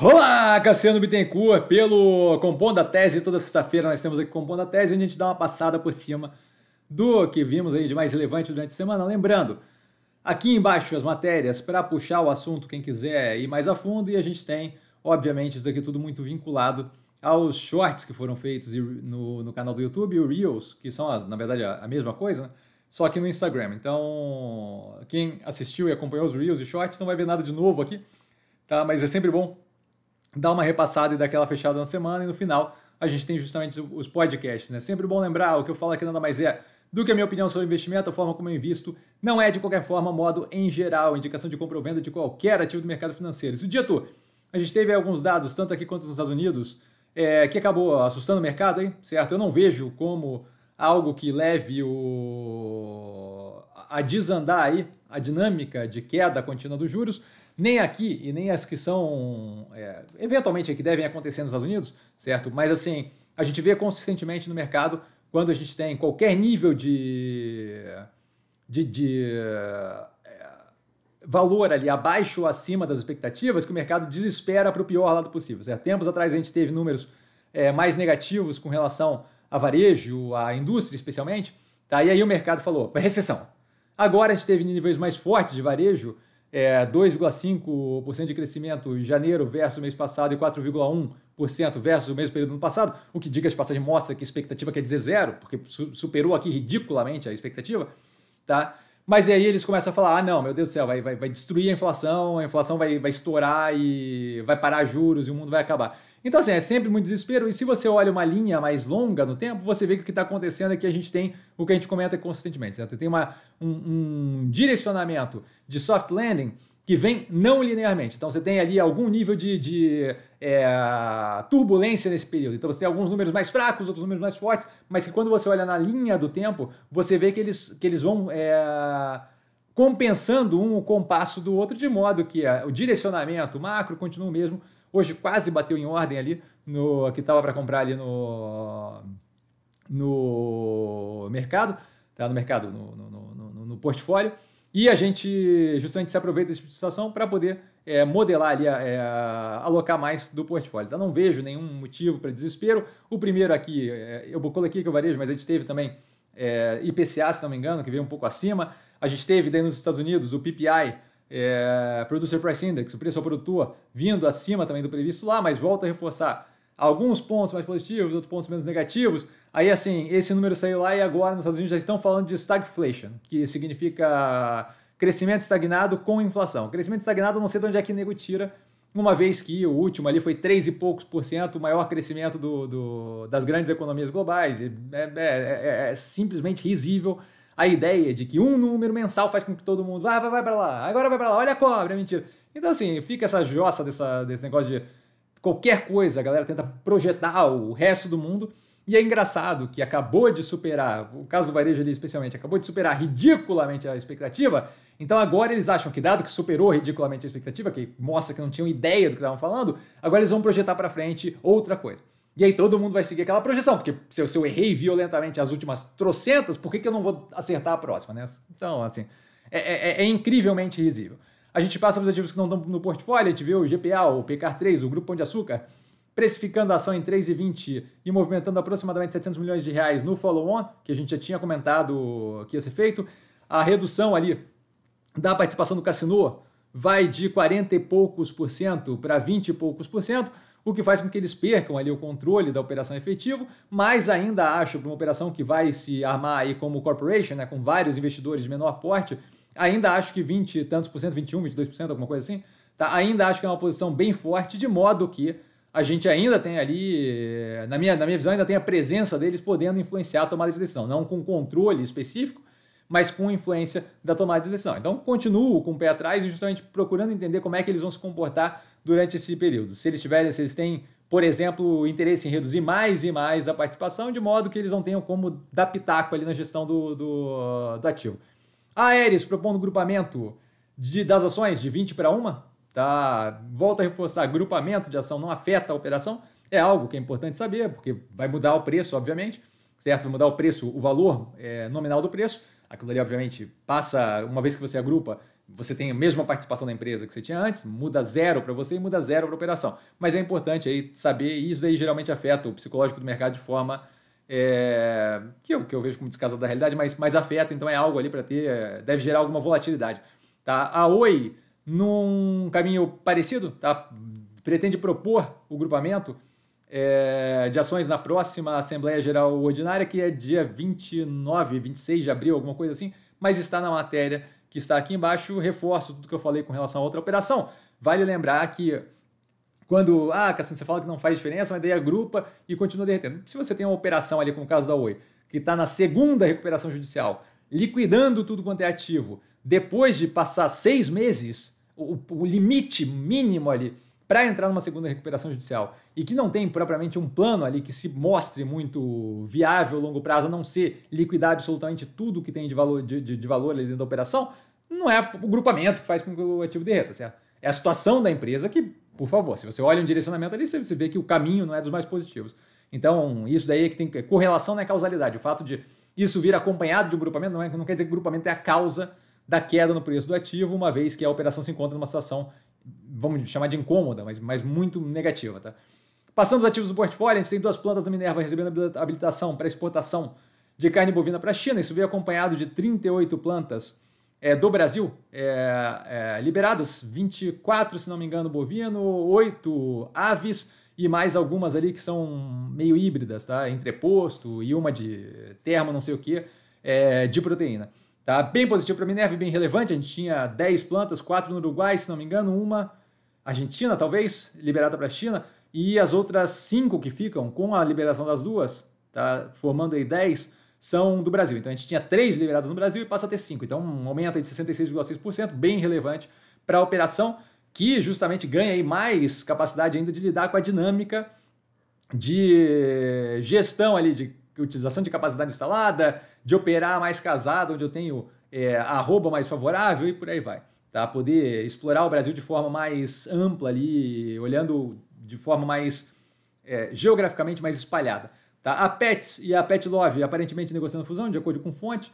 Olá, Cassiano Bittencourt, pelo Compondo a Tese. Toda sexta-feira nós temos aqui Compondo a Tese, onde a gente dá uma passada por cima do que vimos aí de mais relevante durante a semana. Lembrando, aqui embaixo as matérias para puxar o assunto, quem quiser ir mais a fundo, e a gente tem, obviamente, isso daqui tudo muito vinculado aos shorts que foram feitos no, no canal do YouTube e o Reels, que são, na verdade, a mesma coisa, né? só que no Instagram. Então, quem assistiu e acompanhou os Reels e shorts não vai ver nada de novo aqui, tá? Mas é sempre bom dá uma repassada e dá aquela fechada na semana, e no final a gente tem justamente os podcasts, né? Sempre bom lembrar, o que eu falo aqui nada mais é do que a minha opinião sobre investimento, a forma como eu invisto, não é de qualquer forma, modo em geral, indicação de compra ou venda de qualquer ativo do mercado financeiro. Isso dito, a gente teve alguns dados, tanto aqui quanto nos Estados Unidos, é, que acabou assustando o mercado, hein? certo? Eu não vejo como algo que leve o... a desandar aí a dinâmica de queda contínua dos juros, nem aqui e nem as que são é, eventualmente que devem acontecer nos Estados Unidos, certo? Mas assim, a gente vê consistentemente no mercado quando a gente tem qualquer nível de, de, de é, valor ali abaixo ou acima das expectativas que o mercado desespera para o pior lado possível. Certo? Tempos atrás a gente teve números é, mais negativos com relação a varejo, a indústria especialmente, tá? e aí o mercado falou, recessão. Agora a gente teve níveis mais fortes de varejo é, 2,5% de crescimento em janeiro versus mês passado e 4,1% versus o mesmo período do ano passado, o que, diga as passagens, mostra que a expectativa quer dizer zero, porque superou aqui ridiculamente a expectativa, tá? Mas aí eles começam a falar: ah, não, meu Deus do céu, vai, vai, vai destruir a inflação, a inflação vai, vai estourar e vai parar juros e o mundo vai acabar. Então, assim, é sempre muito desespero. E se você olha uma linha mais longa no tempo, você vê que o que está acontecendo é que a gente tem o que a gente comenta consistentemente, certo? Tem uma, um, um direcionamento de soft landing que vem não linearmente. Então você tem ali algum nível de, de é, turbulência nesse período. Então você tem alguns números mais fracos, outros números mais fortes, mas que quando você olha na linha do tempo, você vê que eles, que eles vão é, compensando um o compasso do outro, de modo que o direcionamento macro continua o mesmo Hoje quase bateu em ordem ali no que estava para comprar ali no no mercado, tá? no mercado, no, no, no, no portfólio. E a gente justamente se aproveita dessa situação para poder é, modelar ali, é, alocar mais do portfólio. Tá? Não vejo nenhum motivo para desespero. O primeiro aqui, é, eu coloquei aqui o varejo, mas a gente teve também é, IPCA, se não me engano, que veio um pouco acima. A gente teve daí nos Estados Unidos o PPI é, Producer Price Index, o preço ao produtor, vindo acima também do previsto lá, mas volta a reforçar alguns pontos mais positivos, outros pontos menos negativos. Aí, assim, esse número saiu lá e agora nos Estados Unidos já estão falando de stagflation, que significa crescimento estagnado com inflação. Crescimento estagnado, não sei de onde é que nego tira, uma vez que o último ali foi 3 e poucos por cento, o maior crescimento do, do das grandes economias globais. É, é, é, é simplesmente risível a ideia de que um número mensal faz com que todo mundo vá ah, vai, vai para lá, agora vai para lá, olha a cobra, é mentira. Então, assim, fica essa jossa dessa, desse negócio de qualquer coisa, a galera tenta projetar o resto do mundo. E é engraçado que acabou de superar, o caso do varejo ali especialmente, acabou de superar ridiculamente a expectativa. Então agora eles acham que, dado que superou ridiculamente a expectativa, que mostra que não tinham ideia do que estavam falando, agora eles vão projetar para frente outra coisa. E aí todo mundo vai seguir aquela projeção, porque se eu, se eu errei violentamente as últimas trocentas, por que, que eu não vou acertar a próxima, né? Então, assim, é, é, é, é incrivelmente risível. A gente passa os ativos que não estão no portfólio, a gente vê o GPA, o PCAR3, o Grupo Pão de Açúcar, precificando a ação em 3,20 e movimentando aproximadamente 700 milhões de reais no follow-on, que a gente já tinha comentado que ia ser feito. A redução ali da participação do Cassino vai de 40 e poucos por cento para 20 e poucos por cento o que faz com que eles percam ali o controle da operação efetivo, mas ainda acho que uma operação que vai se armar aí como corporation, né, com vários investidores de menor porte, ainda acho que 20 e tantos por cento, 21, 22 por cento, alguma coisa assim, tá? ainda acho que é uma posição bem forte, de modo que a gente ainda tem ali, eh, na minha, na minha visão, ainda tem a presença deles podendo influenciar a tomada de decisão, não com controle específico, mas com influência da tomada de decisão. Então, continuo com o pé atrás e justamente procurando entender como é que eles vão se comportar durante esse período. Se eles tiverem, se eles têm, por exemplo, interesse em reduzir mais e mais a participação, de modo que eles não tenham como dar pitaco ali na gestão do, do, do ativo. A Aeres propondo grupamento de, das ações de 20 para 1, tá? Volto a reforçar, grupamento de ação não afeta a operação, é algo que é importante saber, porque vai mudar o preço, obviamente, certo? Vai mudar o preço, o valor é, nominal do preço, aquilo ali, obviamente, passa, uma vez que você agrupa, você tem a mesma participação da empresa que você tinha antes, muda zero para você e muda zero para a operação. Mas é importante aí saber, e isso aí geralmente afeta o psicológico do mercado de forma é, que, eu, que eu vejo como descasado da realidade, mas, mas afeta, então é algo ali para ter, é, deve gerar alguma volatilidade. Tá? A Oi, num caminho parecido, tá? pretende propor o grupamento é, de ações na próxima Assembleia Geral Ordinária, que é dia 29, 26 de abril, alguma coisa assim, mas está na matéria que está aqui embaixo, reforço tudo que eu falei com relação a outra operação. Vale lembrar que quando, ah, Cassandra, você fala que não faz diferença, mas daí agrupa e continua derretendo. Se você tem uma operação ali, como o caso da Oi, que está na segunda recuperação judicial, liquidando tudo quanto é ativo, depois de passar seis meses, o, o limite mínimo ali para entrar numa segunda recuperação judicial e que não tem propriamente um plano ali que se mostre muito viável a longo prazo, a não ser liquidar absolutamente tudo que tem de valor, de, de, de valor ali dentro da operação, não é o grupamento que faz com que o ativo derreta, certo? É a situação da empresa que, por favor, se você olha um direcionamento ali, você vê que o caminho não é dos mais positivos. Então, isso daí é que tem correlação não é causalidade. O fato de isso vir acompanhado de um grupamento não, é, não quer dizer que o grupamento é a causa da queda no preço do ativo, uma vez que a operação se encontra numa situação, vamos chamar de incômoda, mas, mas muito negativa. Tá? Passando os ativos do portfólio, a gente tem duas plantas da Minerva recebendo habilitação para exportação de carne bovina para a China. Isso veio acompanhado de 38 plantas é, do Brasil, é, é, liberadas 24, se não me engano, bovino, 8 aves e mais algumas ali que são meio híbridas, tá? Entreposto e uma de termo, não sei o que, é, de proteína. Tá bem positivo para a Minerva e bem relevante. A gente tinha 10 plantas, 4 no Uruguai, se não me engano, uma Argentina, talvez, liberada para a China, e as outras 5 que ficam com a liberação das duas, tá? Formando aí 10 são do Brasil. Então a gente tinha três liberados no Brasil e passa a ter cinco. Então um aumento de 66,6%, bem relevante para a operação, que justamente ganha mais capacidade ainda de lidar com a dinâmica de gestão ali, de utilização de capacidade instalada, de operar mais casado, onde eu tenho é, arroba mais favorável e por aí vai. Tá? Poder explorar o Brasil de forma mais ampla ali, olhando de forma mais é, geograficamente mais espalhada. Tá? A Pets e a Pet Love aparentemente negociando fusão, de acordo com fonte.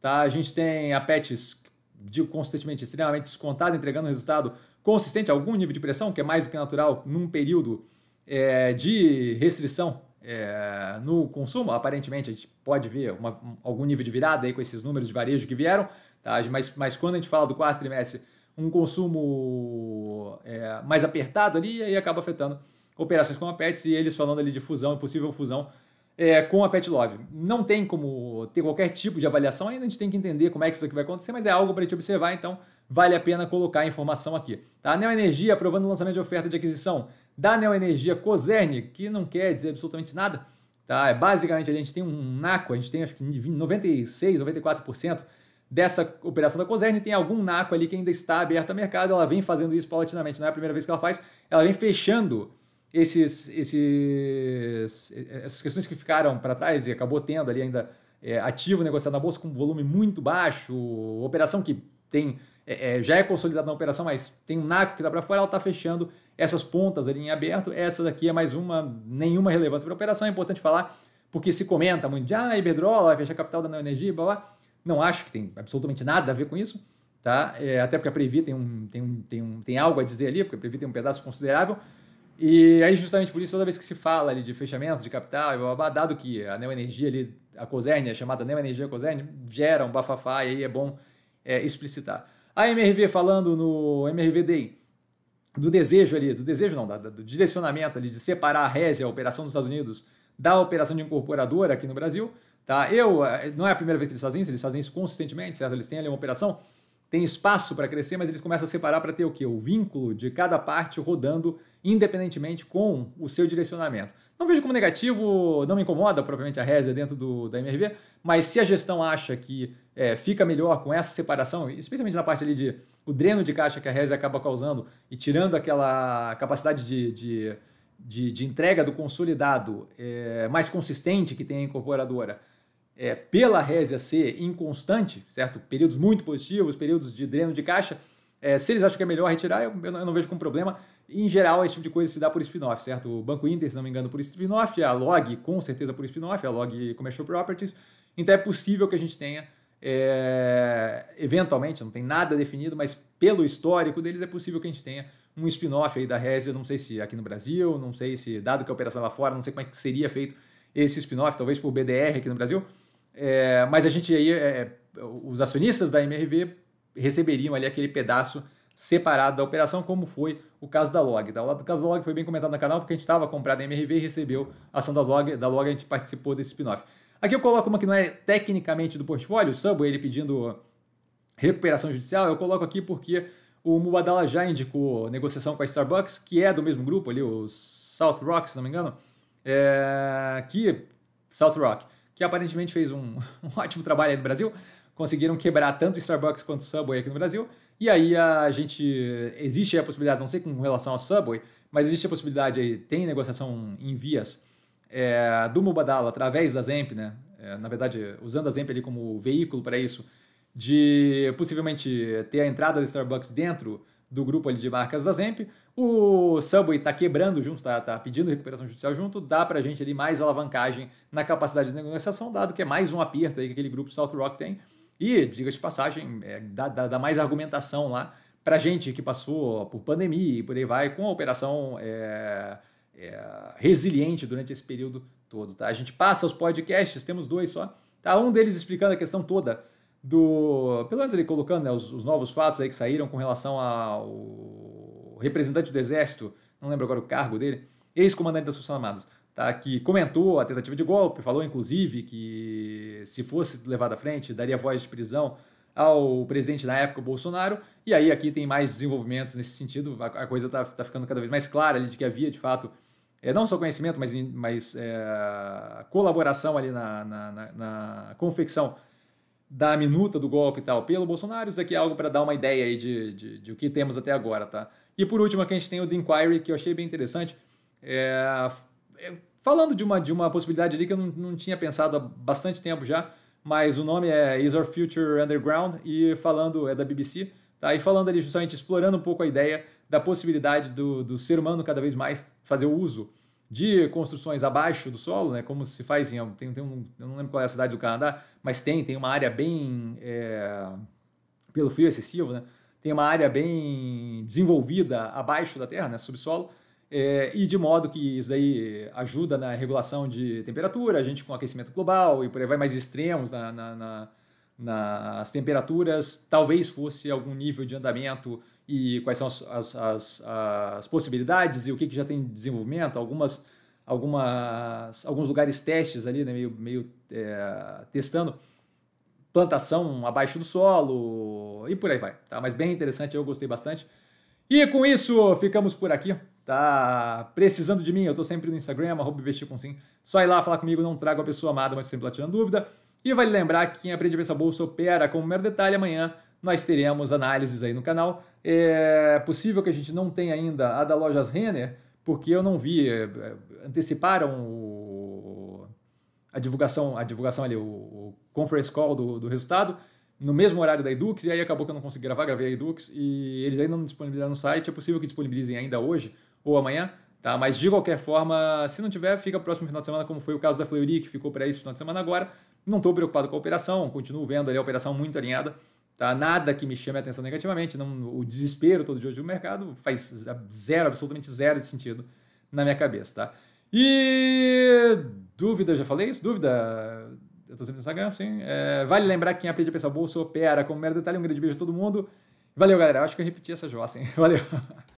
Tá? A gente tem a Pets, digo consistentemente, extremamente descontada, entregando um resultado consistente, algum nível de pressão, que é mais do que natural num período é, de restrição é, no consumo. Aparentemente, a gente pode ver uma, algum nível de virada aí com esses números de varejo que vieram, tá? mas, mas quando a gente fala do quarto trimestre, um consumo é, mais apertado ali, e aí acaba afetando operações como a Pets e eles falando ali de fusão, possível fusão é, com a Pet Love. Não tem como ter qualquer tipo de avaliação ainda, a gente tem que entender como é que isso aqui vai acontecer, mas é algo para a gente observar, então vale a pena colocar a informação aqui. Tá? A Neo Energia aprovando o lançamento de oferta de aquisição da Neo Energia Coserne, que não quer dizer absolutamente nada. Tá? É, basicamente, a gente tem um naco, a gente tem acho que 96, 94% dessa operação da Coserne, tem algum naco ali que ainda está aberto a mercado, ela vem fazendo isso paulatinamente, não é a primeira vez que ela faz, ela vem fechando esses, esses, essas questões que ficaram para trás e acabou tendo ali ainda é, ativo negociado na bolsa com volume muito baixo, operação que tem é, é já é consolidada na operação, mas tem um naco que dá para fora, ela está fechando essas pontas ali em aberto. Essa daqui é mais uma, nenhuma relevância para a operação, é importante falar, porque se comenta muito de ah, Iberdrola vai fechar capital da Neoenergia, blá, blá. Não acho que tem absolutamente nada a ver com isso, tá? É, até porque a Previ tem, um, tem, um, tem, um, tem algo a dizer ali, porque a Previ tem um pedaço considerável, e aí, justamente por isso, toda vez que se fala ali de fechamento de capital, dado que a neoenergia ali, a COSERN, a chamada neoenergia COSERN, gera um bafafá e aí é bom é, explicitar. A MRV falando no MRV Day, do desejo ali, do desejo não, do direcionamento ali de separar a RESE, a operação dos Estados Unidos, da operação de incorporadora aqui no Brasil, tá? Eu, eh, não é a primeira vez que eles fazem isso, eles fazem isso consistentemente, certo? Eles têm ali uma operação tem espaço para crescer, mas eles começam a separar para ter o quê? O vínculo de cada parte rodando independentemente com o seu direcionamento. Não vejo como negativo, não me incomoda propriamente a Resia dentro do, da MRV, mas se a gestão acha que é, fica melhor com essa separação, especialmente na parte ali de o dreno de caixa que a Resia acaba causando e tirando aquela capacidade de, de, de, de entrega do consolidado é, mais consistente que tem a incorporadora, é, pela résia ser inconstante, certo? Períodos muito positivos, períodos de dreno de caixa, é, se eles acham que é melhor retirar, eu, eu não vejo como problema. Em geral, esse tipo de coisa se dá por spin-off, certo? O Banco Inter, se não me engano, por spin-off, a Log, com certeza, por spin-off, a Log Commercial Properties. Então é possível que a gente tenha, é, eventualmente, não tem nada definido, mas pelo histórico deles é possível que a gente tenha um spin-off aí da Resia, não sei se aqui no Brasil, não sei se, dado que a operação lá fora, não sei como é que seria feito esse spin-off, talvez por BDR aqui no Brasil, é, mas a gente aí, é, é os acionistas da MRV receberiam ali aquele pedaço separado da operação, como foi o caso da Log. O caso da Log foi bem comentado no canal, porque a gente estava comprado na MRV e recebeu a ação da Log, da Log a gente participou desse spin-off. Aqui eu coloco uma que não é tecnicamente do portfólio, o Subway, ele pedindo recuperação judicial, eu coloco aqui porque o Mubadala já indicou negociação com a Starbucks, que é do mesmo grupo ali, o South Rock, se não me engano, é... que... South Rock, que aparentemente fez um, um ótimo trabalho aí no Brasil, conseguiram quebrar tanto o Starbucks quanto o Subway aqui no Brasil. E aí a gente. Existe a possibilidade, não sei com relação ao Subway, mas existe a possibilidade aí, tem negociação em vias é, do Mubadala através da Zemp, né? É, na verdade, usando a Zemp ali como veículo para isso, de possivelmente ter a entrada do Starbucks dentro do grupo ali de marcas da Zemp. O Subway está quebrando junto, está tá pedindo recuperação judicial junto, dá para a gente ali mais alavancagem na capacidade de negociação, dado que é mais um aperto aí que aquele grupo South Rock tem. E, diga-se de passagem, é, dá, dá, dá, mais argumentação lá para a gente que passou por pandemia e por aí vai, com a operação é, é, resiliente durante esse período todo. Tá? A gente passa os podcasts, temos dois só, tá? um deles explicando a questão toda do. Pelo menos ele colocando né, os, os, novos fatos aí que saíram com relação ao representante do Exército, não lembro agora o cargo dele, ex-comandante das Forças Armadas, tá, que comentou a tentativa de golpe, falou inclusive que se fosse levado à frente daria voz de prisão ao presidente na época, Bolsonaro, e aí aqui tem mais desenvolvimentos nesse sentido, a, a coisa está tá ficando cada vez mais clara ali de que havia de fato é, não só conhecimento, mas, mas é, colaboração ali na, na, na, na confecção da minuta do golpe e tal pelo Bolsonaro. Isso aqui é algo para dar uma ideia aí de, de, de, o que temos até agora, tá? E por último, aqui a gente tem o The Inquiry, que eu achei bem interessante. É, é, falando de uma, de uma possibilidade ali que eu não, não tinha pensado há bastante tempo já, mas o nome é Is Our Future Underground e falando, é da BBC, tá? E falando ali justamente, explorando um pouco a ideia da possibilidade do, do ser humano cada vez mais fazer o uso de construções abaixo do solo, né, como se faz em. Tem, tem um, eu não lembro qual é a cidade do Canadá, mas tem, tem uma área bem. É, pelo frio excessivo, né, tem uma área bem desenvolvida abaixo da terra, né, subsolo, é, e de modo que isso daí ajuda na regulação de temperatura, a gente com aquecimento global e por aí vai mais extremos na, na, na nas temperaturas, talvez fosse algum nível de andamento e quais são as, as, as, as possibilidades e o que, que já tem desenvolvimento, algumas, algumas, alguns lugares testes ali, né, meio, meio é, testando plantação abaixo do solo e por aí vai, tá? Mas bem interessante, eu gostei bastante. E com isso, ficamos por aqui. Tá precisando de mim? Eu tô sempre no Instagram, arroba investir com sim. Só ir lá falar comigo, não trago a pessoa amada, mas sempre lá tirando dúvida. E vale lembrar que quem aprende a pensar bolsa opera com um mero detalhe amanhã. Nós teremos análises aí no canal. É possível que a gente não tenha ainda a da Lojas Renner, porque eu não vi. É, é, anteciparam o, a divulgação, a divulgação ali, o, o conference call do, do resultado no mesmo horário da Edux, e aí acabou que eu não consegui gravar, gravei a Edux, e eles ainda não disponibilizaram no site, é possível que disponibilizem ainda hoje ou amanhã, Tá? Mas de qualquer forma, se não tiver, fica próximo final de semana, como foi o caso da Fleury, que ficou para esse final de semana agora. Não estou preocupado com a operação, continuo vendo ali a operação muito alinhada. Tá? Nada que me chame a atenção negativamente. Não, o desespero todo de hoje do mercado faz zero, absolutamente zero de sentido na minha cabeça. Tá? E dúvida, já falei isso? Dúvida? Eu estou sempre no Instagram, sim. É, vale lembrar que quem aprende a pensar bolsa opera. Como mero detalhe, um grande beijo a todo mundo. Valeu, galera. Acho que eu repeti essa jossa, hein? Valeu.